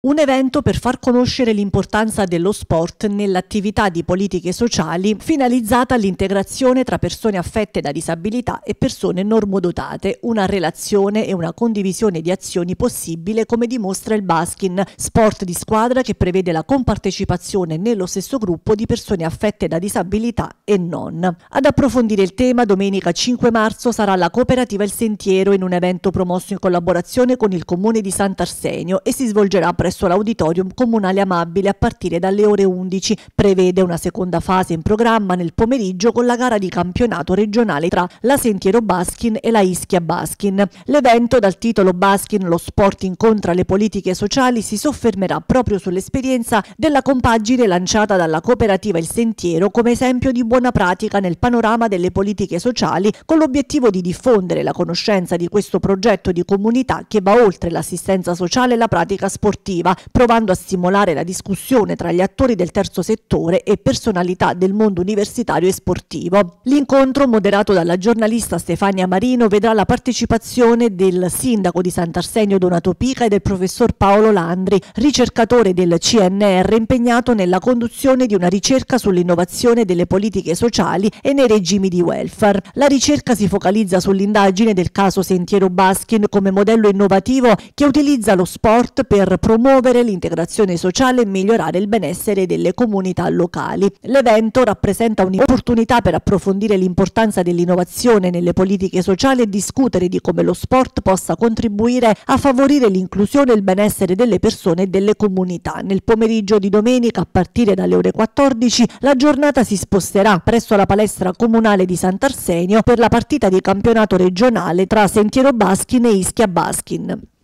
Un evento per far conoscere l'importanza dello sport nell'attività di politiche sociali finalizzata all'integrazione tra persone affette da disabilità e persone normodotate, una relazione e una condivisione di azioni possibile come dimostra il Baskin, sport di squadra che prevede la compartecipazione nello stesso gruppo di persone affette da disabilità e non. Ad approfondire il tema domenica 5 marzo sarà la cooperativa Il Sentiero in un evento promosso in collaborazione con il comune di Sant'Arsenio e si svolgerà presso presso l'auditorium comunale amabile a partire dalle ore 11. Prevede una seconda fase in programma nel pomeriggio con la gara di campionato regionale tra la Sentiero Baskin e la Ischia Baskin. L'evento dal titolo Baskin lo sport incontra le politiche sociali si soffermerà proprio sull'esperienza della compagine lanciata dalla cooperativa Il Sentiero come esempio di buona pratica nel panorama delle politiche sociali con l'obiettivo di diffondere la conoscenza di questo progetto di comunità che va oltre l'assistenza sociale e la pratica sportiva positiva, provando a stimolare la discussione tra gli attori del terzo settore e personalità del mondo universitario e sportivo. L'incontro, moderato dalla giornalista Stefania Marino, vedrà la partecipazione del sindaco di Sant'Arsenio Donato Pica e del professor Paolo Landri, ricercatore del CNR impegnato nella conduzione di una ricerca sull'innovazione delle politiche sociali e nei regimi di welfare. La ricerca si focalizza sull'indagine del caso Sentiero Baskin come modello innovativo che utilizza lo sport per promuovere promuovere l'integrazione sociale e migliorare il benessere delle comunità locali. L'evento rappresenta un'opportunità per approfondire l'importanza dell'innovazione nelle politiche sociali e discutere di come lo sport possa contribuire a favorire l'inclusione e il benessere delle persone e delle comunità. Nel pomeriggio di domenica, a partire dalle ore 14, la giornata si sposterà presso la palestra comunale di Sant'Arsenio per la partita di campionato regionale tra Sentiero Baschin e Ischia Baschin.